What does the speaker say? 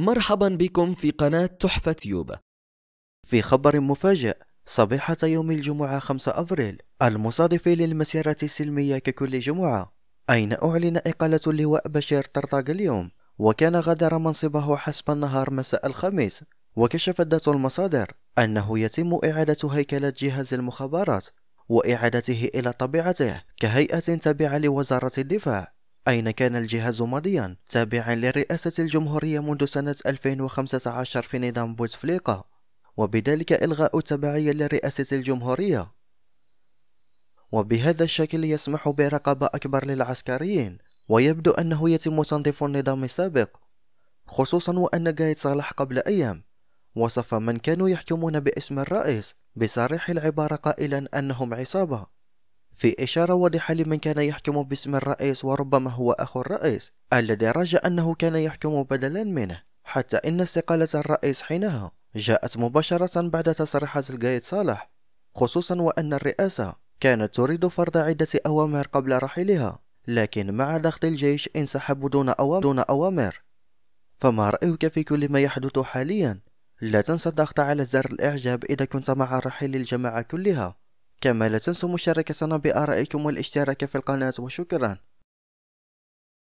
مرحبا بكم في قناة تحفة تيوب في خبر مفاجئ صبيحة يوم الجمعة 5 أبريل المصادف للمسيرة السلمية ككل جمعة أين أعلن إقالة اللواء بشير طرطاق اليوم وكان غادر منصبه حسب النهار مساء الخميس وكشفت ذات المصادر أنه يتم إعادة هيكلة جهاز المخابرات وإعادته إلى طبيعته كهيئة تابعة لوزارة الدفاع أين كان الجهاز ماضيا تابعا لرئاسة الجمهورية منذ سنة 2015 في نظام بوتفليقة وبذلك إلغاء التبعية لرئاسة الجمهورية وبهذا الشكل يسمح برقابة أكبر للعسكريين ويبدو أنه يتم تنظيف النظام السابق خصوصا وأن جايت صالح قبل أيام وصف من كانوا يحكمون باسم الرئيس بصريح العبارة قائلا أنهم عصابة في إشارة واضحة لمن كان يحكم باسم الرئيس وربما هو أخو الرئيس الذي رجى أنه كان يحكم بدلا منه حتى إن استقالة الرئيس حينها جاءت مباشرة بعد تصريحات القايد صالح خصوصا وأن الرئاسة كانت تريد فرض عدة أوامر قبل رحيلها لكن مع ضغط الجيش انسحبوا دون, دون أوامر فما رأيك في كل ما يحدث حاليا؟ لا تنسى الضغط على زر الإعجاب إذا كنت مع رحيل الجماعة كلها كما لا تنسوا مشاركتنا بآرائكم والاشتراك في القناة وشكرا